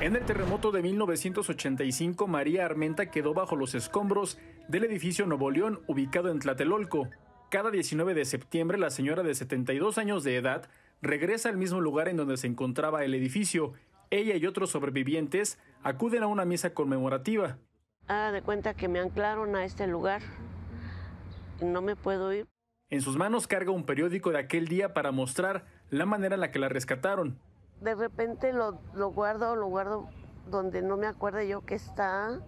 En el terremoto de 1985, María Armenta quedó bajo los escombros del edificio Nuevo León, ubicado en Tlatelolco. Cada 19 de septiembre, la señora de 72 años de edad regresa al mismo lugar en donde se encontraba el edificio. Ella y otros sobrevivientes acuden a una misa conmemorativa. Haga de cuenta que me anclaron a este lugar. No me puedo ir. En sus manos carga un periódico de aquel día para mostrar la manera en la que la rescataron de repente lo, guardo, lo guardo donde no me acuerde yo que está,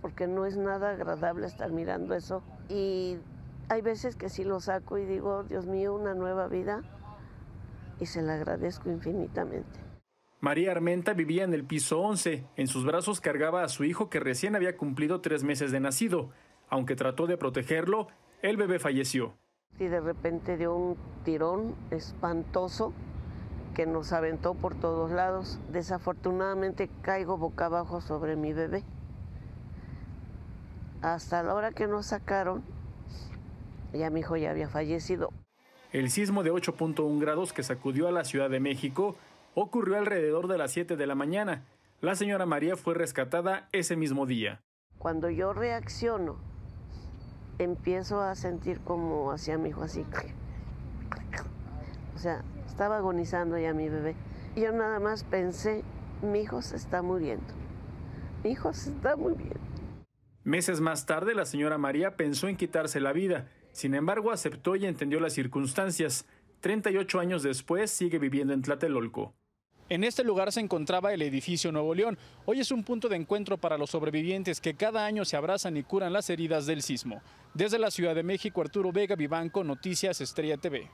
porque no es nada agradable estar mirando eso. Y hay veces que sí lo saco y digo, Dios mío, una nueva vida, y se la agradezco infinitamente. María Armenta vivía en el piso 11. En sus brazos cargaba a su hijo que recién había cumplido tres meses de nacido. Aunque trató de protegerlo, el bebé falleció. Y de repente dio un tirón espantoso que nos aventó por todos lados. Desafortunadamente caigo boca abajo sobre mi bebé. Hasta la hora que nos sacaron, ya mi hijo ya había fallecido. El sismo de 8.1 grados que sacudió a la Ciudad de México ocurrió alrededor de las 7 de la mañana. La señora María fue rescatada ese mismo día. Cuando yo reacciono, empiezo a sentir como hacia mi hijo así o sea, estaba agonizando ya mi bebé. Yo nada más pensé, mi hijo se está muriendo. Mi hijo se está muriendo. Meses más tarde, la señora María pensó en quitarse la vida. Sin embargo, aceptó y entendió las circunstancias. 38 años después, sigue viviendo en Tlatelolco. En este lugar se encontraba el edificio Nuevo León. Hoy es un punto de encuentro para los sobrevivientes que cada año se abrazan y curan las heridas del sismo. Desde la Ciudad de México, Arturo Vega Vivanco, Noticias Estrella TV.